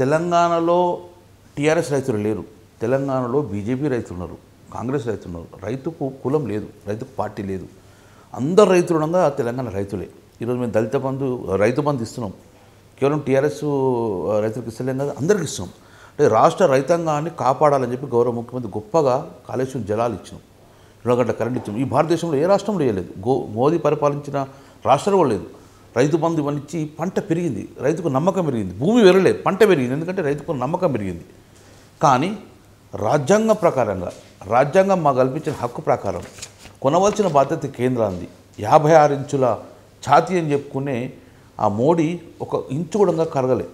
తెలంగాణలో టీఆర్ఎస్ రైతులు లేరు తెలంగాణలో బీజేపీ రైతులు ఉన్నారు కాంగ్రెస్ రైతులు ఉన్నారు రైతుకు కులం లేదు రైతుకు పార్టీ లేదు అందరు రైతులు ఉండగా తెలంగాణ రైతులే ఈరోజు మేము దళిత బంధు రైతు బంధు ఇస్తున్నాం కేవలం టీఆర్ఎస్ రైతులకు ఇస్తలేం కదా అందరికి ఇస్తున్నాం అంటే రాష్ట్ర రైతాంగాన్ని కాపాడాలని చెప్పి గౌరవ ముఖ్యమంత్రి గొప్పగా కాళేశ్వరం జలాలు ఇచ్చినాం రెండు గంటల కరెంట్ ఇచ్చినాం ఈ భారతదేశంలో ఏ రాష్ట్రంలో వేయలేదు గో మోదీ పరిపాలించిన రాష్ట్రం కూడా లేదు రైతు బంధు ఇవన్నీ ఇచ్చి పంట పెరిగింది రైతుకు నమ్మకం పెరిగింది భూమి వెళ్ళలే పంట పెరిగింది ఎందుకంటే రైతుకు నమ్మకం పెరిగింది కానీ రాజ్యాంగం ప్రకారంగా రాజ్యాంగం మాకు కల్పించిన హక్కు ప్రకారం కొనవలసిన బాధ్యత కేంద్రాన్ని యాభై ఆరు ఇంచుల ఛాతీ అని చెప్పుకునే ఆ మోడీ ఒక ఇంచు కూడా కరగలే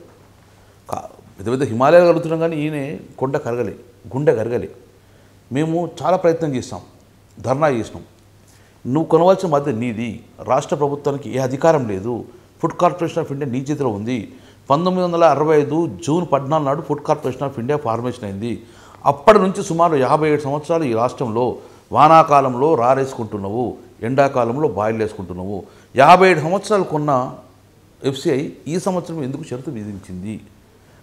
పెద్ద పెద్ద హిమాలయాలు కలుగుతున్నాం కానీ ఈయన కొండ కరగలే గుండె కరగలే మేము చాలా ప్రయత్నం చేస్తాం ధర్నా చేసినాం నువ్వు కొనవలసిన బాధ్యత నీది రాష్ట్ర ప్రభుత్వానికి ఏ అధికారం లేదు ఫుడ్ కార్పొరేషన్ ఆఫ్ ఇండియా నీ చేతిలో ఉంది పంతొమ్మిది వందల అరవై ఐదు జూన్ పద్నాలుగు నాడు food corporation of India formation అయింది అప్పటి నుంచి సుమారు యాభై ఏడు సంవత్సరాలు ఈ రాష్ట్రంలో వానాకాలంలో రారేసుకుంటున్నావు ఎండాకాలంలో బాయిల్ వేసుకుంటున్నావు యాభై ఏడు సంవత్సరాలు కొన్న ఎఫ్సిఐ ఈ సంవత్సరం ఎందుకు షరతు విధించింది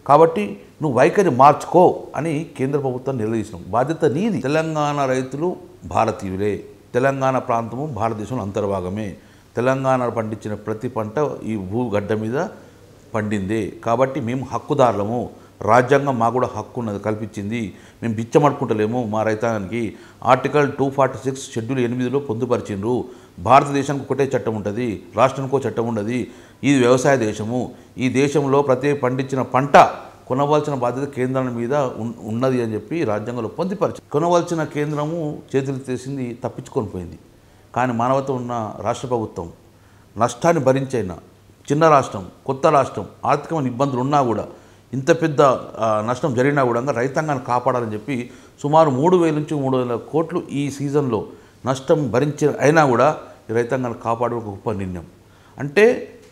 కాబట్టి నువ్వు వైఖరి మార్చుకో అని కేంద్ర ప్రభుత్వం నిర్ణయించినావు బాధ్యత నీది తెలంగాణ రైతులు భారతీయులే తెలంగాణ ప్రాంతము భారతదేశంలో అంతర్భాగమే తెలంగాణ పండించిన ప్రతి పంట ఈ భూగడ్డ మీద పండింది కాబట్టి మేము హక్కుదారులము రాజ్యాంగం మాకు కూడా హక్కు ఉన్నది కల్పించింది మేము బిచ్చమడుకుంటలేము మా రైతాంగానికి article two forty six schedule ఎనిమిదిలో పొందుపరిచిండ్రు భారతదేశానికి ఒకటే చట్టం ఉంటుంది రాష్ట్రానికి ఒక చట్టం ఉండదు ఇది వ్యవసాయ దేశము ఈ దేశంలో ప్రతి పండించిన పంట కొనవలసిన బాధ్యత కేంద్రాల మీద ఉన్నది అని చెప్పి రాజ్యాంగంలో పొందిపరిచింది కొనవలసిన కేంద్రము చేతులు తీసింది తప్పించుకొని పోయింది కానీ మానవత ఉన్న రాష్ట్ర ప్రభుత్వం నష్టాన్ని భరించైనా చిన్న రాష్ట్రం కొత్త రాష్ట్రం ఆర్థికమైన ఇబ్బందులు ఉన్నా కూడా ఇంత పెద్ద నష్టం జరిగినా కూడా రైతాంగాన్ని కాపాడాలని చెప్పి సుమారు మూడు వేల నుంచి మూడు వేల కోట్లు ఈ సీజన్లో నష్టం భరించి అయినా కూడా ఈ రైతాంగాన్ని కాపాడడం ఒక గొప్ప నిర్ణయం అంటే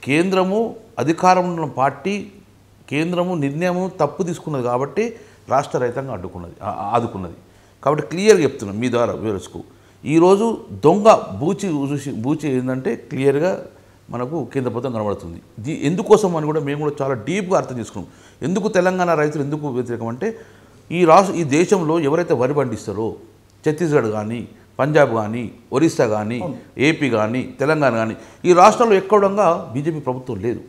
కేంద్రము అధికారంలో పార్టీ కేంద్రము నిర్ణయము తప్పు తీసుకున్నది కాబట్టి రాష్ట్ర రహితంగా అడ్డుకున్నది ఆదుకున్నది కాబట్టి క్లియర్గా చెప్తున్నాం మీ ద్వారా వివరించుకు ఈరోజు దొంగ బూచి చూసి బూచి ఏంటంటే క్లియర్గా మనకు కేంద్ర ప్రభుత్వం కనబడుతుంది దీ ఎందుకోసం అని కూడా మేము కూడా చాలా డీప్గా అర్థం చేసుకున్నాం ఎందుకు తెలంగాణ రైతులు ఎందుకు వ్యతిరేకం అంటే ఈ రాష్ట్ర ఈ దేశంలో ఎవరైతే వరి పండిస్తారో ఛత్తీస్గఢ్ కానీ పంజాబ్ కానీ ఒరిస్సా కానీ ఏపీ కానీ తెలంగాణ కానీ ఈ రాష్ట్రంలో ఎక్కడంగా బీజేపీ ప్రభుత్వం లేదు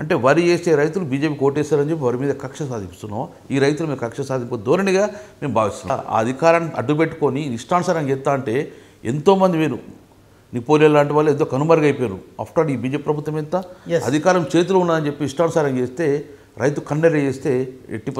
అంటే వరి చేసే రైతులు బీజేపీ కోటేశారని చెప్పి వారి మీద కక్ష సాధిస్తున్నాం ఈ రైతుల మీద కక్ష సాధింపు ధోరణిగా మేము భావిస్తున్నాం ఆ అధికారాన్ని అడ్డుపెట్టుకొని ఇష్టానుసారం చెప్తా అంటే ఎంతోమంది వీరు నిపోలియన్ లాంటి వాళ్ళు ఎంతో కనుమరుగైపోయారు ఆఫ్టర్ ఈ బీజేపీ ప్రభుత్వం ఎంత అధికారం చేతిలో ఉన్నదని చెప్పి ఇష్టానుసారం చేస్తే రైతు కన్నెర చేస్తే ఎట్టి